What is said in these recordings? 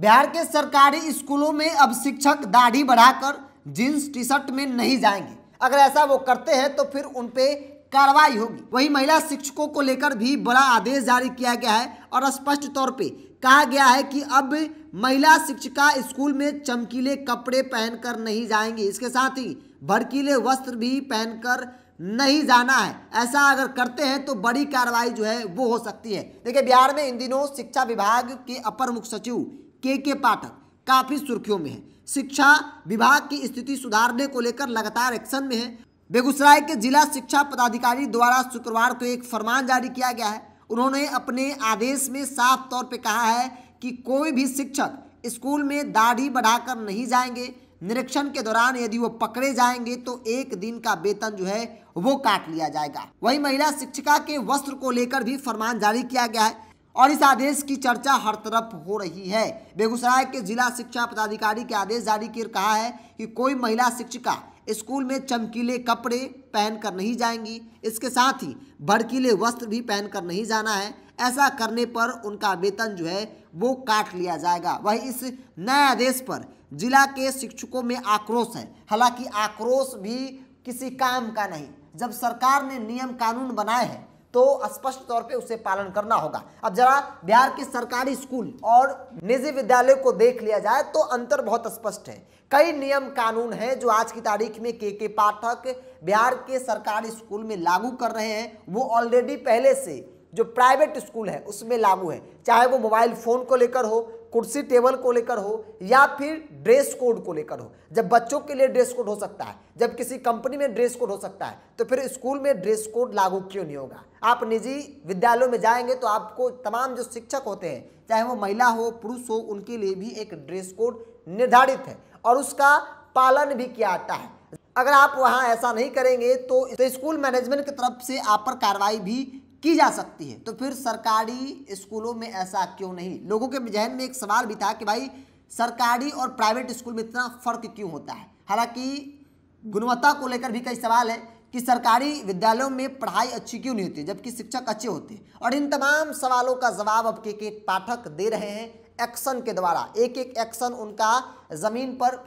बिहार के सरकारी स्कूलों में अब शिक्षक दाढ़ी बढ़ाकर जींस टी शर्ट में नहीं जाएंगे अगर ऐसा वो करते हैं तो फिर उन पे कार्रवाई होगी वही महिला शिक्षकों को लेकर भी बड़ा आदेश जारी किया गया है और स्पष्ट तौर पे कहा गया है कि अब महिला शिक्षिका स्कूल में चमकीले कपड़े पहनकर नहीं जाएंगे इसके साथ ही भड़कीले वस्त्र भी पहनकर नहीं जाना है ऐसा अगर करते हैं तो बड़ी कार्रवाई जो है वो हो सकती है देखिए बिहार में इन दिनों शिक्षा विभाग के अपर मुख्य सचिव के के पाठक काफ़ी सुर्खियों में है शिक्षा विभाग की स्थिति सुधारने को लेकर लगातार एक्शन में है बेगूसराय के जिला शिक्षा पदाधिकारी द्वारा शुक्रवार को एक फरमान जारी किया गया है उन्होंने अपने आदेश में साफ तौर पर कहा है कि कोई भी शिक्षक स्कूल में दाढ़ी बढ़ाकर नहीं जाएंगे निरीक्षण के दौरान यदि वो पकड़े जाएंगे तो एक दिन का वेतन जो है वो काट लिया जाएगा वही महिला शिक्षिका के वस्त्र को लेकर भी फरमान जारी किया गया है और इस आदेश की चर्चा हर तरफ हो रही है बेगूसराय के जिला शिक्षा पदाधिकारी के आदेश जारी कर कहा है कि कोई महिला शिक्षिका स्कूल में चमकीले कपड़े पहनकर नहीं जाएंगी इसके साथ ही भड़कीले वस्त्र भी पहनकर नहीं जाना है ऐसा करने पर उनका वेतन जो है वो काट लिया जाएगा वही इस नए आदेश पर जिला के शिक्षकों में आक्रोश है हालांकि आक्रोश भी किसी काम का नहीं जब सरकार ने नियम कानून बनाए हैं तो स्पष्ट तौर पे उसे पालन करना होगा अब जरा बिहार के सरकारी स्कूल और निजी विद्यालय को देख लिया जाए तो अंतर बहुत स्पष्ट है कई नियम कानून हैं जो आज की तारीख में के के पाठक बिहार के सरकारी स्कूल में लागू कर रहे हैं वो ऑलरेडी पहले से जो प्राइवेट स्कूल है उसमें लागू है चाहे वो मोबाइल फ़ोन को लेकर हो कुर्सी टेबल को लेकर हो या फिर ड्रेस कोड को लेकर हो जब बच्चों के लिए ड्रेस कोड हो सकता है जब किसी कंपनी में ड्रेस कोड हो सकता है तो फिर स्कूल में ड्रेस कोड लागू क्यों नहीं होगा आप निजी विद्यालयों में जाएंगे तो आपको तमाम जो शिक्षक होते हैं चाहे वो महिला हो पुरुष हो उनके लिए भी एक ड्रेस कोड निर्धारित है और उसका पालन भी किया जाता है अगर आप वहाँ ऐसा नहीं करेंगे तो, तो स्कूल मैनेजमेंट की तरफ से आप पर कार्रवाई भी की जा सकती है तो फिर सरकारी स्कूलों में ऐसा क्यों नहीं लोगों के जहन में एक सवाल भी था कि भाई सरकारी और प्राइवेट स्कूल में इतना फ़र्क क्यों होता है हालांकि गुणवत्ता को लेकर भी कई सवाल हैं कि सरकारी विद्यालयों में पढ़ाई अच्छी क्यों नहीं होती जबकि शिक्षक अच्छे होते हैं और इन तमाम सवालों का जवाब अब के के पाठक दे रहे हैं एक्शन के द्वारा एक एक एक्शन उनका ज़मीन पर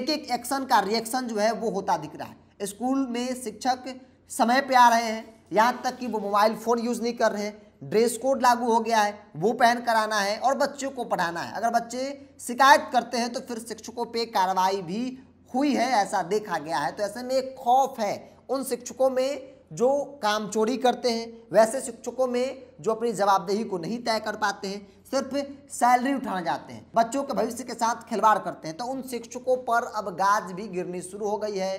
एक एक एक्शन का रिएक्शन जो है वो होता दिख रहा है स्कूल में शिक्षक समय पर आ रहे हैं यहाँ तक कि वो मोबाइल फ़ोन यूज़ नहीं कर रहे हैं ड्रेस कोड लागू हो गया है वो पहन कराना है और बच्चों को पढ़ाना है अगर बच्चे शिकायत करते हैं तो फिर शिक्षकों पे कार्रवाई भी हुई है ऐसा देखा गया है तो ऐसे में एक खौफ है उन शिक्षकों में जो काम चोरी करते हैं वैसे शिक्षकों में जो अपनी जवाबदेही को नहीं तय कर पाते हैं सिर्फ सैलरी उठाना जाते हैं बच्चों के भविष्य के साथ खिलवाड़ करते हैं तो उन शिक्षकों पर अब गाज भी गिरनी शुरू हो गई है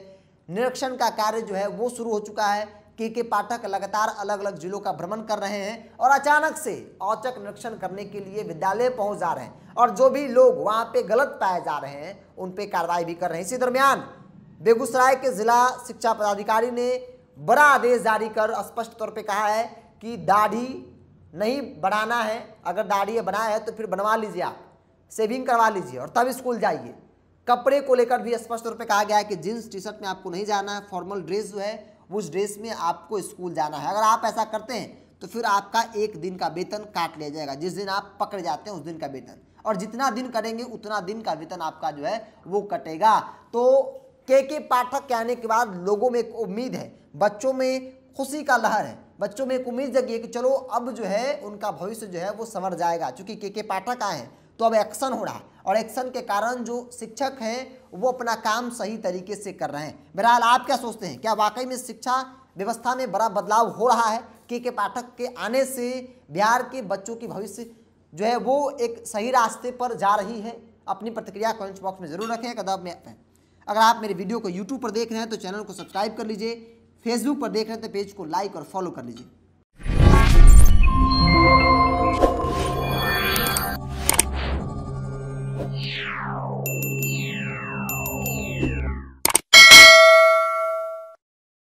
निरीक्षण का कार्य जो है वो शुरू हो चुका है के के पाठक लगातार अलग अलग जिलों का भ्रमण कर रहे हैं और अचानक से औचक निरीक्षण करने के लिए विद्यालय पहुंच जा रहे हैं और जो भी लोग वहां पे गलत पाए जा रहे हैं उन पे कार्रवाई भी कर रहे हैं इसी दरमियान बेगूसराय के जिला शिक्षा पदाधिकारी ने बड़ा आदेश जारी कर स्पष्ट तौर पर कहा है कि दाढ़ी नहीं बढ़ाना है अगर दाढ़ी बनाया है तो फिर बनवा लीजिए आप सेविंग करवा लीजिए और तब स्कूल जाइए कपड़े को लेकर भी स्पष्ट तौर पे कहा गया है कि जींस टी शर्ट में आपको नहीं जाना है फॉर्मल ड्रेस जो है उस ड्रेस में आपको स्कूल जाना है अगर आप ऐसा करते हैं तो फिर आपका एक दिन का वेतन काट लिया जाएगा जिस दिन आप पकड़ जाते हैं उस दिन का वेतन और जितना दिन करेंगे उतना दिन का वेतन आपका जो है वो कटेगा तो के के पाठक के आने के बाद लोगों में एक उम्मीद है बच्चों में खुशी का लहर है बच्चों में एक उम्मीद जगी है कि चलो अब जो है उनका भविष्य जो है वो संवर जाएगा क्योंकि के के पाठक आए हैं तो अब एक्शन हो रहा है और एक्शन के कारण जो शिक्षक हैं वो अपना काम सही तरीके से कर रहे हैं बहरहाल आप क्या सोचते हैं क्या वाकई में शिक्षा व्यवस्था में बड़ा बदलाव हो रहा है के के पाठक के आने से बिहार के बच्चों की भविष्य जो है वो एक सही रास्ते पर जा रही है अपनी प्रतिक्रिया कमेंट बॉक्स में जरूर रखें कदम में अगर आप मेरे वीडियो को यूट्यूब पर देख रहे हैं तो चैनल को सब्सक्राइब कर लीजिए फेसबुक पर देख रहे हैं तो पेज को लाइक और फॉलो कर लीजिए